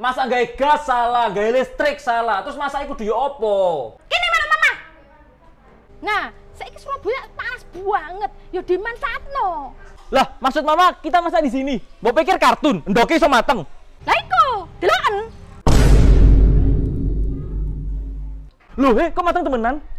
Masa gaya gas salah, gaya listrik salah. Terus masa ikut di opo? Kini mana mama? Nah, saya semua banyak, panas banget. Yo ya no. Lah, maksud mama kita masa di sini. Mau pikir kartun, ndoke so mateng. Lah iku, deloken. Loh, eh, kok mateng temenan?